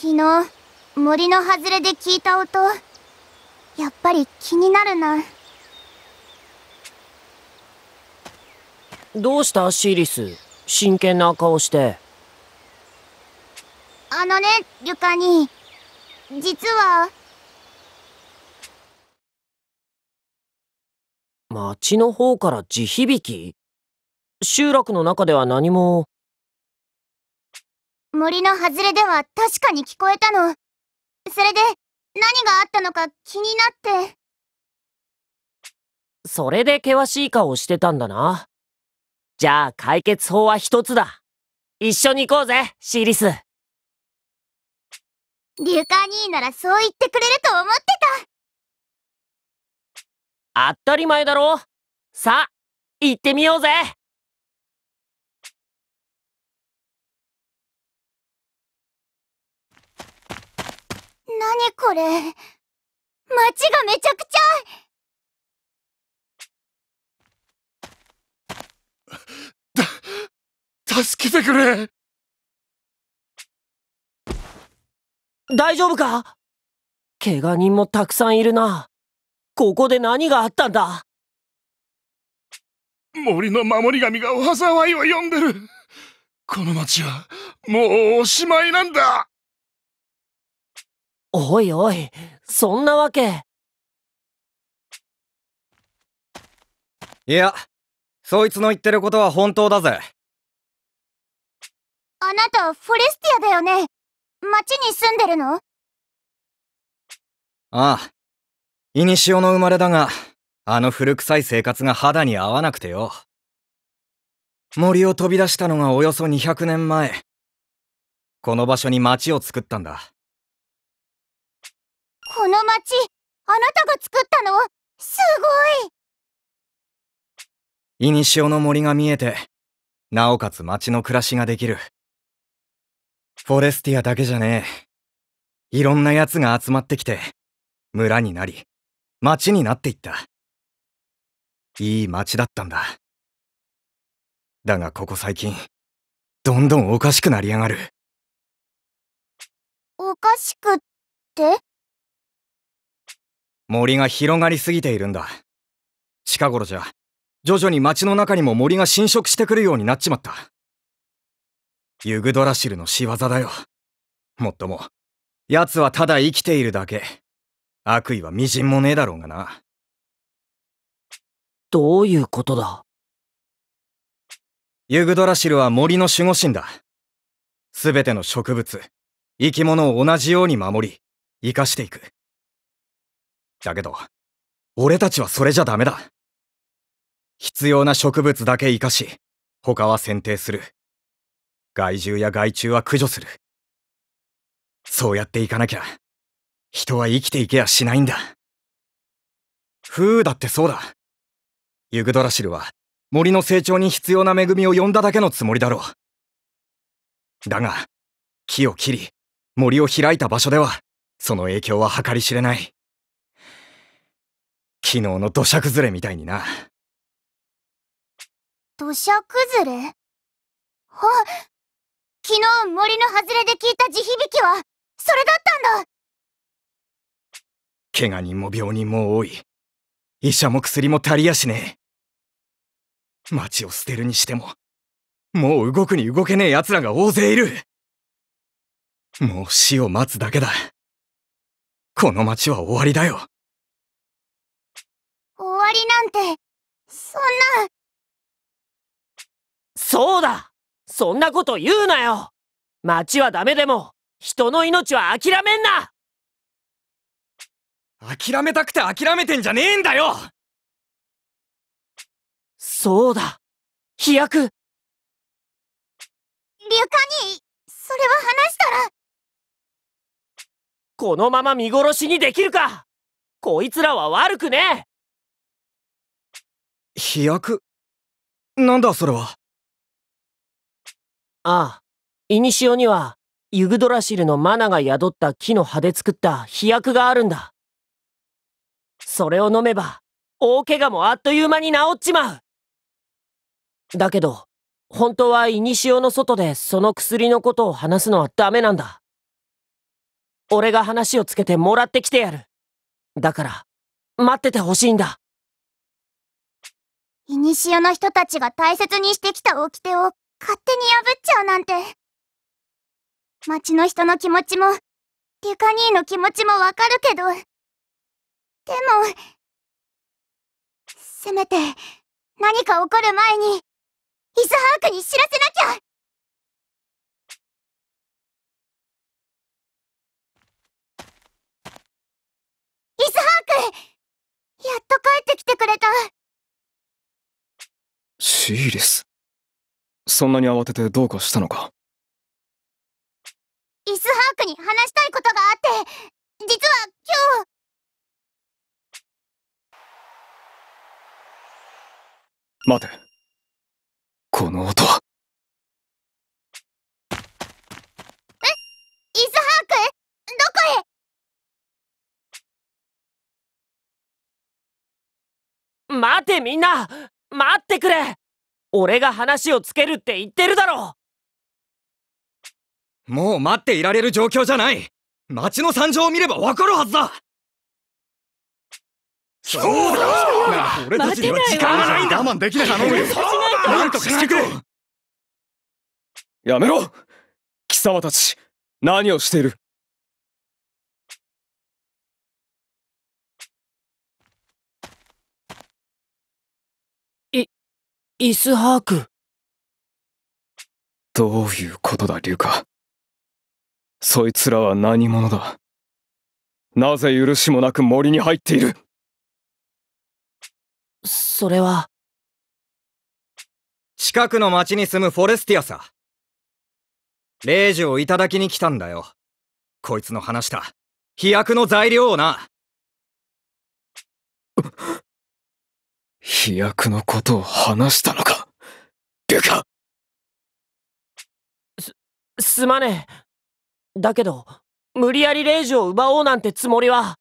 昨日、森の外れで聞いた音、やっぱり気になるな。どうしたシリス真剣な顔して。あのね、リュカニ。実は。町の方から地響き集落の中では何も。森の外れでは確かに聞こえたの。それで、何があったのか気になって。それで険しい顔してたんだな。じゃあ解決法は一つだ。一緒に行こうぜ、シーリス。リュカ兄ならそう言ってくれると思ってた。当たり前だろ。さあ、行ってみようぜ何これ街がめちゃくちゃた、助けてくれ大丈夫か怪我人もたくさんいるな。ここで何があったんだ森の守り神が災いを呼んでる。この町は、もうおしまいなんだおいおい、そんなわけ。いや、そいつの言ってることは本当だぜ。あなた、フォレスティアだよね。町に住んでるのああ。オの生まれだが、あの古臭い生活が肌に合わなくてよ。森を飛び出したのがおよそ200年前。この場所に町を作ったんだ。の町あなたが作ったのすごい古の森が見えてなおかつ町の暮らしができるフォレスティアだけじゃねえいろんな奴が集まってきて村になり町になっていったいい町だったんだだがここ最近どんどんおかしくなりやがるおかしくって森が広がりすぎているんだ。近頃じゃ、徐々に町の中にも森が侵食してくるようになっちまった。ユグドラシルの仕業だよ。もっとも、奴はただ生きているだけ。悪意は微塵もねえだろうがな。どういうことだユグドラシルは森の守護神だ。すべての植物、生き物を同じように守り、生かしていく。だけど、俺たちはそれじゃダメだ。必要な植物だけ生かし、他は剪定する。害獣や害虫は駆除する。そうやっていかなきゃ、人は生きていけやしないんだ。風だってそうだ。ユグドラシルは森の成長に必要な恵みを呼んだだけのつもりだろう。だが、木を切り、森を開いた場所では、その影響は計り知れない。昨日の土砂崩れみたいにな土砂崩れは昨日森の外れで聞いた地響きはそれだったんだ怪我人も病人も多い医者も薬も足りやしねえ町を捨てるにしてももう動くに動けねえ奴らが大勢いるもう死を待つだけだこの町は終わりだよわりなんて、そんな。そうだそんなこと言うなよ町はダメでも、人の命は諦めんな諦めたくて諦めてんじゃねえんだよそうだ飛躍リュカそれは話したらこのまま見殺しにできるかこいつらは悪くねえ飛躍なんだそれはああ、イニシオには、ユグドラシルのマナが宿った木の葉で作った飛躍があるんだ。それを飲めば、大怪我もあっという間に治っちまうだけど、本当はイニシオの外でその薬のことを話すのはダメなんだ。俺が話をつけてもらってきてやる。だから、待っててほしいんだ。古の人たちが大切にしてきた掟を勝手に破っちゃうなんて。町の人の気持ちも、デュカ兄の気持ちもわかるけど。でも、せめて、何か起こる前に、イスハークに知らせなきゃシーリスそんなに慌ててどうかしたのかイスハークに話したいことがあって実は今日待てこの音はえイスハークどこへ待てみんな待ってくれ俺が話をつけるって言ってるだろもう待っていられる状況じゃない町の惨状を見ればわかるはずだそうだ俺たちには時間がないんだ我慢できない頼むよなんとかしてくれやめろ貴様たち何をしているイスハーク。どういうことだ、リュカ。そいつらは何者だなぜ許しもなく森に入っているそれは。近くの町に住むフォレスティアさ。レーをいただきに来たんだよ。こいつの話だ。飛躍の材料をな。飛躍のことを話したのかす、すまねえ。だけど、無理やりレイジを奪おうなんてつもりは。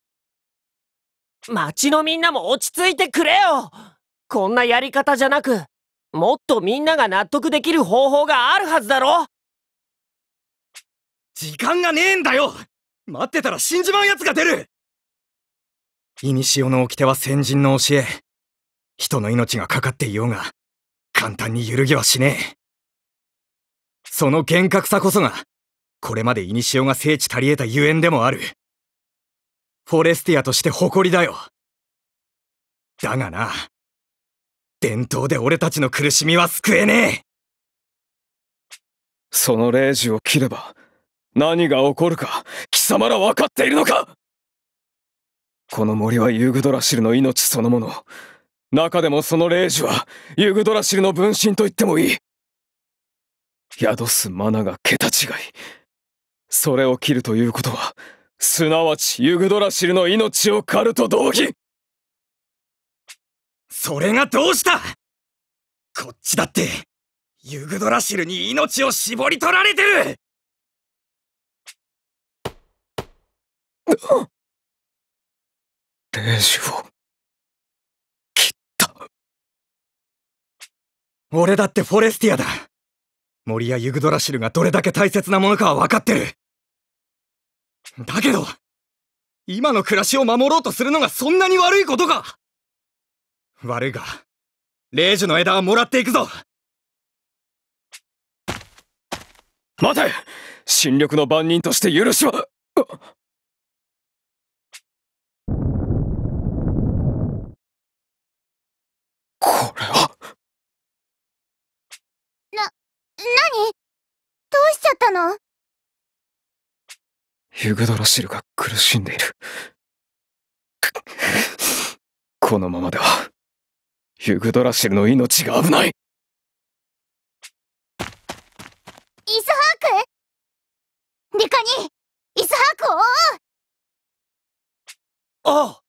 町のみんなも落ち着いてくれよこんなやり方じゃなく、もっとみんなが納得できる方法があるはずだろ時間がねえんだよ待ってたら死んじまう奴が出る古の掟は先人の教え。人の命がかかっていようが、簡単に揺るぎはしねえ。その厳格さこそが、これまで古が聖地足り得たゆえんでもある。フォレスティアとして誇りだよ。だがな、伝統で俺たちの苦しみは救えねえその霊樹を切れば、何が起こるか、貴様ら分かっているのかこの森はユーグドラシルの命そのもの。中でもその霊獣はユグドラシルの分身と言ってもいい宿すマナが桁違いそれを切るということはすなわちユグドラシルの命を狩ると同義それがどうしたこっちだってユグドラシルに命を絞り取られてる霊獣を俺だってフォレスティアだ森やユグドラシルがどれだけ大切なものかは分かってるだけど今の暮らしを守ろうとするのがそんなに悪いことか悪いがレージュの枝はもらっていくぞ待て新緑の番人として許しはちゃったのユグドラシルが苦しんでいる。このままでは、ユグドラシルの命が危ないイスハークリカにイスハークを追おうああ